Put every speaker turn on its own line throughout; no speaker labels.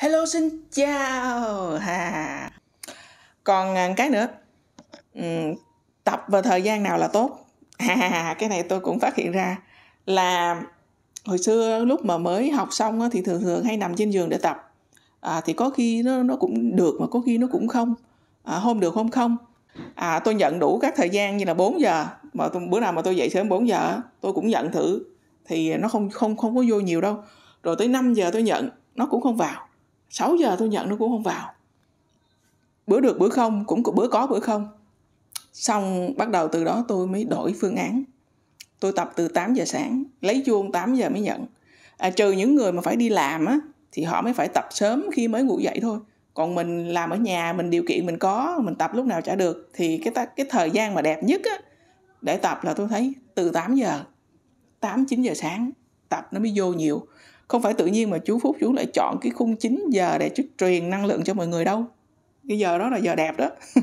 hello xin chào à. còn cái nữa ừ, tập vào thời gian nào là tốt à, cái này tôi cũng phát hiện ra là hồi xưa lúc mà mới học xong thì thường thường hay nằm trên giường để tập à, thì có khi nó nó cũng được mà có khi nó cũng không à, hôm được hôm không à, tôi nhận đủ các thời gian như là 4 giờ mà tôi, bữa nào mà tôi dậy sớm 4 giờ tôi cũng nhận thử thì nó không không không có vô nhiều đâu rồi tới 5 giờ tôi nhận nó cũng không vào 6 giờ tôi nhận nó cũng không vào bữa được bữa không cũng bữa có bữa không xong bắt đầu từ đó tôi mới đổi phương án tôi tập từ 8 giờ sáng lấy chuông 8 giờ mới nhận à, trừ những người mà phải đi làm á thì họ mới phải tập sớm khi mới ngủ dậy thôi còn mình làm ở nhà mình điều kiện mình có mình tập lúc nào chả được thì cái ta, cái thời gian mà đẹp nhất á để tập là tôi thấy từ 8 giờ 8 9 giờ sáng tập nó mới vô nhiều không phải tự nhiên mà chú phúc chú lại chọn cái khung 9 giờ để chú truyền năng lượng cho mọi người đâu cái giờ đó là giờ đẹp đó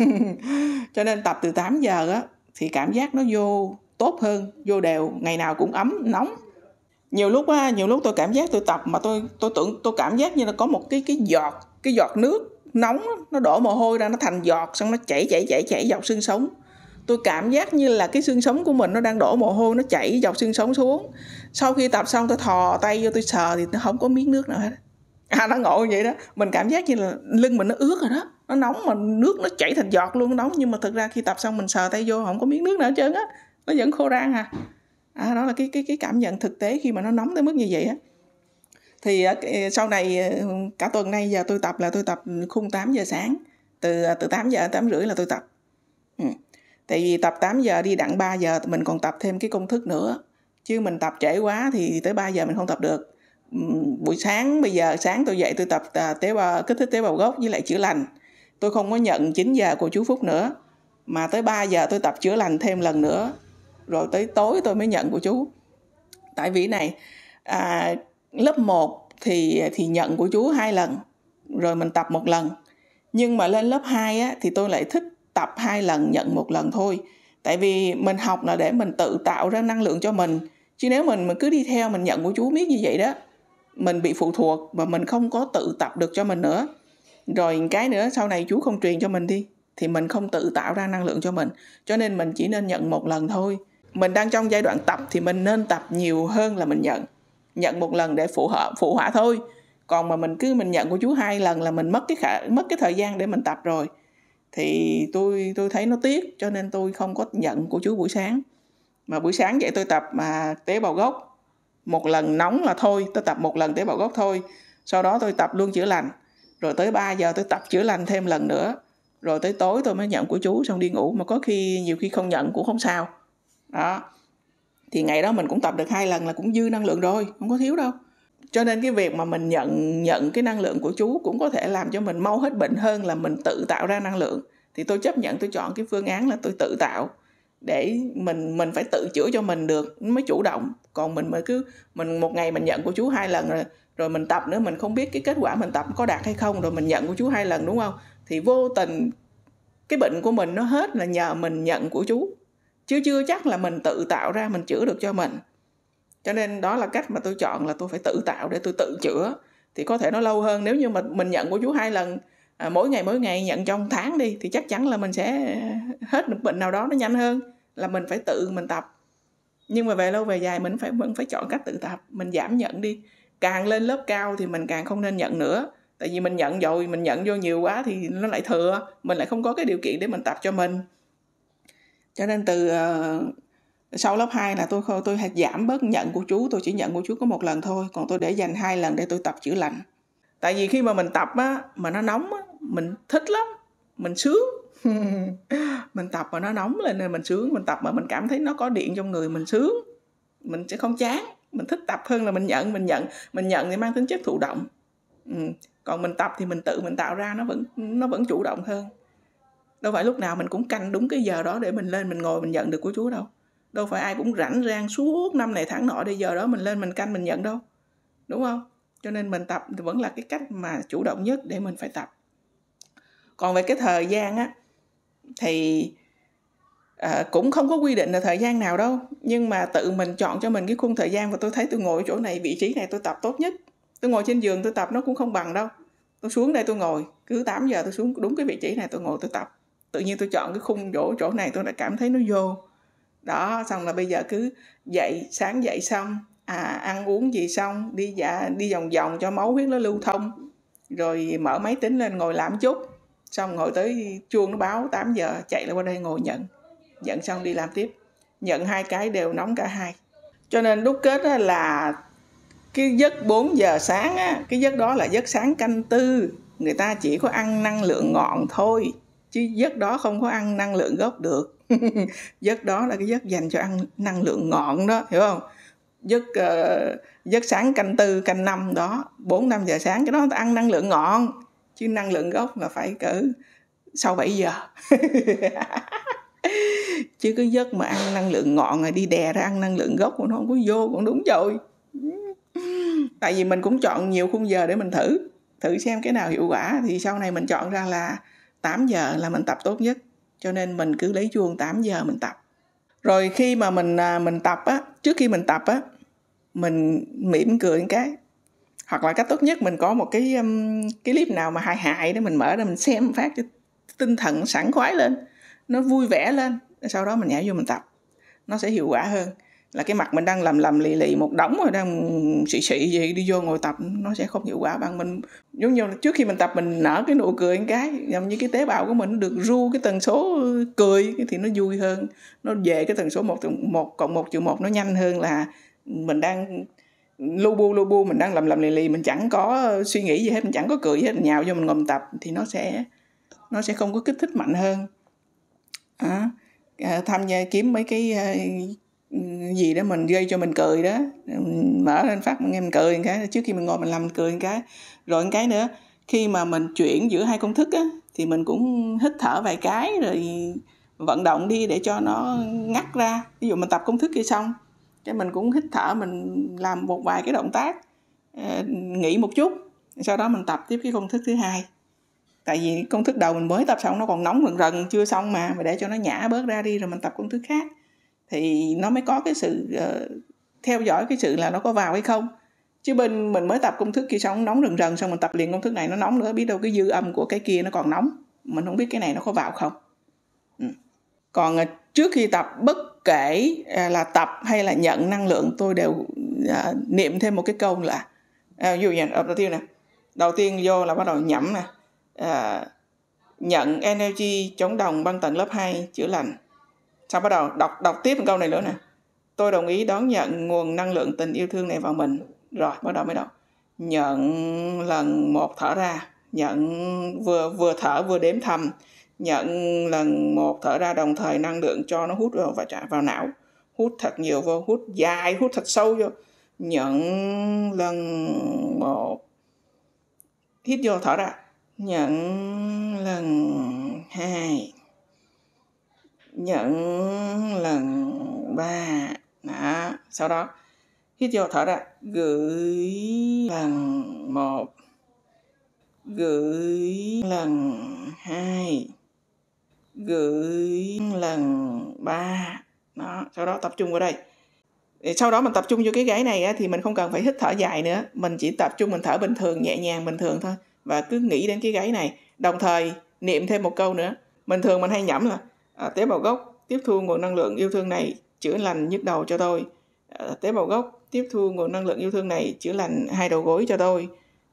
cho nên tập từ 8 giờ á thì cảm giác nó vô tốt hơn vô đều ngày nào cũng ấm nóng nhiều lúc á nhiều lúc tôi cảm giác tôi tập mà tôi tôi tưởng tôi cảm giác như là có một cái cái giọt cái giọt nước nóng nó đổ mồ hôi ra nó thành giọt xong nó chảy chảy chảy chảy dọc xương sống tôi cảm giác như là cái xương sống của mình nó đang đổ mồ hôi nó chảy dọc xương sống xuống sau khi tập xong tôi thò tay vô tôi sờ thì nó không có miếng nước nào hết à nó ngộ vậy đó mình cảm giác như là lưng mình nó ướt rồi đó nó nóng mà nước nó chảy thành giọt luôn nó nóng nhưng mà thực ra khi tập xong mình sờ tay vô không có miếng nước nào hết trơn á nó vẫn khô rang à à đó là cái cái cái cảm nhận thực tế khi mà nó nóng tới mức như vậy á thì ờ, ờ, sau này ờ, cả tuần nay giờ tôi tập là tôi tập khung 8 giờ sáng từ từ 8 giờ 8 rưỡi là tôi tập ừ tại vì tập 8 giờ đi đặng 3 giờ mình còn tập thêm cái công thức nữa chứ mình tập trễ quá thì tới 3 giờ mình không tập được buổi sáng bây giờ sáng tôi dậy tôi tập à, tế bào kích thích tế bào gốc với lại chữa lành tôi không có nhận 9 giờ của chú Phúc nữa mà tới 3 giờ tôi tập chữa lành thêm lần nữa rồi tới tối tôi mới nhận của chú tại vì này à, lớp 1 thì thì nhận của chú hai lần rồi mình tập một lần nhưng mà lên lớp 2 á, thì tôi lại thích tập hai lần nhận một lần thôi tại vì mình học là để mình tự tạo ra năng lượng cho mình chứ nếu mình mình cứ đi theo mình nhận của chú biết như vậy đó mình bị phụ thuộc và mình không có tự tập được cho mình nữa rồi cái nữa sau này chú không truyền cho mình đi thì mình không tự tạo ra năng lượng cho mình cho nên mình chỉ nên nhận một lần thôi mình đang trong giai đoạn tập thì mình nên tập nhiều hơn là mình nhận nhận một lần để phụ hợp phụ họa thôi còn mà mình cứ mình nhận của chú hai lần là mình mất cái khả, mất cái thời gian để mình tập rồi thì tôi tôi thấy nó tiếc cho nên tôi không có nhận của chú buổi sáng mà buổi sáng dậy tôi tập mà tế bào gốc một lần nóng là thôi tôi tập một lần tế bào gốc thôi sau đó tôi tập luôn chữa lành rồi tới 3 giờ tôi tập chữa lành thêm lần nữa rồi tới tối tôi mới nhận của chú xong đi ngủ mà có khi nhiều khi không nhận cũng không sao đó thì ngày đó mình cũng tập được hai lần là cũng dư năng lượng rồi không có thiếu đâu cho nên cái việc mà mình nhận nhận cái năng lượng của chú cũng có thể làm cho mình mau hết bệnh hơn là mình tự tạo ra năng lượng thì tôi chấp nhận tôi chọn cái phương án là tôi tự tạo để mình mình phải tự chữa cho mình được mới chủ động còn mình mới cứ mình một ngày mình nhận của chú hai lần rồi rồi mình tập nữa mình không biết cái kết quả mình tập có đạt hay không rồi mình nhận của chú hai lần đúng không thì vô tình cái bệnh của mình nó hết là nhờ mình nhận của chú chứ chưa chắc là mình tự tạo ra mình chữa được cho mình cho nên đó là cách mà tôi chọn là tôi phải tự tạo để tôi tự chữa thì có thể nó lâu hơn nếu như mà mình nhận của chú hai lần à, mỗi ngày mỗi ngày nhận trong tháng đi thì chắc chắn là mình sẽ hết được bệnh nào đó nó nhanh hơn là mình phải tự mình tập nhưng mà về lâu về dài mình phải vẫn phải chọn cách tự tập mình giảm nhận đi càng lên lớp cao thì mình càng không nên nhận nữa tại vì mình nhận rồi mình nhận vô nhiều quá thì nó lại thừa mình lại không có cái điều kiện để mình tập cho mình cho nên từ ờ, sau lớp 2 là tôi tôi giảm bớt nhận của chú tôi chỉ nhận của chú có một lần thôi còn tôi để dành hai lần để tôi tập chữa lành tại vì khi mà mình tập á mà nó nóng á mình thích lắm mình sướng mình tập mà nó nóng lên nên mình sướng mình tập mà mình cảm thấy nó có điện trong người mình sướng mình sẽ không chán mình thích tập hơn là mình nhận mình nhận mình nhận thì mang tính chất thụ động ừ. còn mình tập thì mình tự mình tạo ra nó vẫn nó vẫn chủ động hơn đâu phải lúc nào mình cũng canh đúng cái giờ đó để mình lên mình ngồi mình nhận được của chú đâu đâu phải ai cũng rảnh rang suốt năm này tháng nọ đi giờ đó mình lên mình canh mình nhận đâu đúng không cho nên mình tập vẫn là cái cách mà chủ động nhất để mình phải tập còn về cái thời gian á thì à, cũng không có quy định là thời gian nào đâu nhưng mà tự mình chọn cho mình cái khung thời gian và tôi thấy tôi ngồi ở chỗ này vị trí này tôi tập tốt nhất tôi ngồi trên giường tôi tập nó cũng không bằng đâu tôi xuống đây tôi ngồi cứ 8 giờ tôi xuống đúng cái vị trí này tôi ngồi tôi tập tự nhiên tôi chọn cái khung chỗ chỗ này tôi đã cảm thấy nó vô đó xong là bây giờ cứ dậy sáng dậy xong à, ăn uống gì xong đi dạ đi vòng vòng cho máu huyết nó lưu thông rồi mở máy tính lên ngồi làm chút xong ngồi tới chuông nó báo 8 giờ chạy lại qua đây ngồi nhận nhận xong đi làm tiếp nhận hai cái đều nóng cả hai cho nên đúc kết là cái giấc 4 giờ sáng á, cái giấc đó là giấc sáng canh tư người ta chỉ có ăn năng lượng ngọn thôi chứ giấc đó không có ăn năng lượng gốc được giấc đó là cái giấc dành cho ăn năng lượng ngọn đó hiểu không giấc uh, giấc sáng canh tư canh năm đó 4 năm giờ sáng cái đó ta ăn năng lượng ngọn chứ năng lượng gốc là phải cỡ sau 7 giờ chứ cái giấc mà ăn năng lượng ngọn rồi đi đè ra ăn năng lượng gốc của nó không có vô cũng đúng rồi tại vì mình cũng chọn nhiều khung giờ để mình thử thử xem cái nào hiệu quả thì sau này mình chọn ra là 8 giờ là mình tập tốt nhất cho nên mình cứ lấy chuông 8 giờ mình tập rồi khi mà mình à, mình tập á trước khi mình tập á mình mỉm cười một cái hoặc là cách tốt nhất mình có một cái um, cái clip nào mà hài hài để mình mở ra mình xem phát cho tinh thần sẵn khoái lên nó vui vẻ lên sau đó mình nhảy vô mình tập nó sẽ hiệu quả hơn là cái mặt mình đang làm lầm lì lì một đống rồi đang xị xị gì đi vô ngồi tập nó sẽ không hiệu quả bằng mình giống như trước khi mình tập mình nở cái nụ cười một cái giống như cái tế bào của mình nó được ru cái tần số cười thì nó vui hơn nó về cái tần số một một cộng một trừ một nó nhanh hơn là mình đang lu bu lu bu mình đang làm lầm lì lì mình chẳng có suy nghĩ gì hết mình chẳng có cười gì hết mình nhào vô mình ngồi tập thì nó sẽ nó sẽ không có kích thích mạnh hơn à, tham gia kiếm mấy cái gì đó mình gây cho mình cười đó mở lên phát nghe mình cười một cái trước khi mình ngồi mình làm mình cười một cái rồi một cái nữa khi mà mình chuyển giữa hai công thức á thì mình cũng hít thở vài cái rồi vận động đi để cho nó ngắt ra ví dụ mình tập công thức kia xong cái mình cũng hít thở mình làm một vài cái động tác ờ, nghỉ một chút sau đó mình tập tiếp cái công thức thứ hai tại vì công thức đầu mình mới tập xong nó còn nóng rần rần chưa xong mà mình để cho nó nhả bớt ra đi rồi mình tập công thức khác thì nó mới có cái sự uh, theo dõi cái sự là nó có vào hay không chứ bên mình mới tập công thức kia xong nóng rần rần xong mình tập liền công thức này nó nóng nữa biết đâu cái dư âm của cái kia nó còn nóng mình không biết cái này nó có vào không ừ. còn uh, trước khi tập bất kể uh, là tập hay là nhận năng lượng tôi đều uh, niệm thêm một cái câu là uh, dù vậy đầu tiên nè đầu tiên vô là bắt đầu nhẩm nè uh, nhận energy chống đồng băng tầng lớp 2 chữa lành sau bắt đầu đọc đọc tiếp câu này nữa nè. Tôi đồng ý đón nhận nguồn năng lượng tình yêu thương này vào mình. Rồi bắt đầu mới đọc. Nhận lần một thở ra. Nhận vừa vừa thở vừa đếm thầm. Nhận lần một thở ra đồng thời năng lượng cho nó hút vào và trả vào não. Hút thật nhiều vô, hút dài, hút thật sâu vô. Nhận lần một hít vô thở ra nhận lần hai những lần ba đó sau đó hít vô thở ra gửi lần một gửi lần hai gửi lần ba đó sau đó tập trung vào đây sau đó mình tập trung vô cái gáy này á, thì mình không cần phải hít thở dài nữa mình chỉ tập trung mình thở bình thường nhẹ nhàng bình thường thôi và cứ nghĩ đến cái gáy này đồng thời niệm thêm một câu nữa bình thường mình hay nhẩm là à, tế bào gốc tiếp thu nguồn năng lượng yêu thương này chữa lành nhức đầu cho tôi à, tế bào gốc tiếp thu nguồn năng lượng yêu thương này chữa lành hai đầu gối cho tôi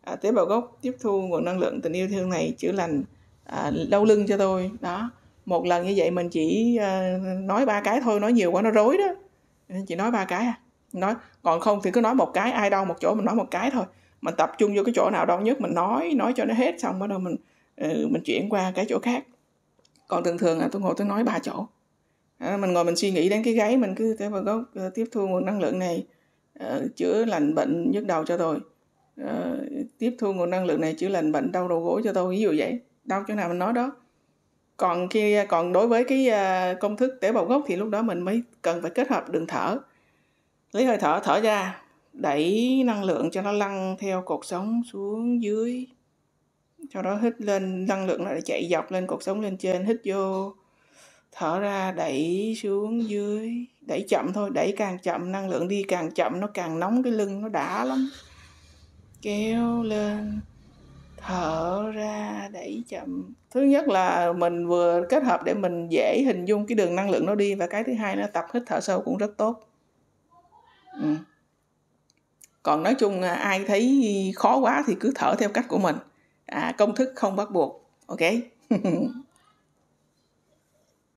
à, tế bào gốc tiếp thu nguồn năng lượng tình yêu thương này chữa lành à, đau lưng cho tôi đó một lần như vậy mình chỉ à, nói ba cái thôi nói nhiều quá nó rối đó chỉ nói ba cái à nói còn không thì cứ nói một cái ai đau một chỗ mình nói một cái thôi mình tập trung vô cái chỗ nào đau nhất mình nói nói cho nó hết xong bắt đầu mình ừ, mình chuyển qua cái chỗ khác còn thường thường là tôi ngồi tôi nói ba chỗ à, mình ngồi mình suy nghĩ đến cái gáy mình cứ tế vào gốc ờ, tiếp thu nguồn năng lượng này uh, chữa lành bệnh nhức đầu cho tôi uh, tiếp thu nguồn năng lượng này chữa lành bệnh đau đầu gối cho tôi ví dụ vậy đau chỗ nào mình nói đó còn khi còn đối với cái uh, công thức tế bào gốc thì lúc đó mình mới cần phải kết hợp đường thở lấy hơi thở thở ra đẩy năng lượng cho nó lăn theo cột sống xuống dưới sau đó hít lên năng lượng lại chạy dọc lên cột sống lên trên hít vô thở ra đẩy xuống dưới đẩy chậm thôi đẩy càng chậm năng lượng đi càng chậm nó càng nóng cái lưng nó đã lắm kéo lên thở ra đẩy chậm thứ nhất là mình vừa kết hợp để mình dễ hình dung cái đường năng lượng nó đi và cái thứ hai là tập hít thở sâu cũng rất tốt ừ. còn nói chung ai thấy khó quá thì cứ thở theo cách của mình à, công thức không bắt buộc ok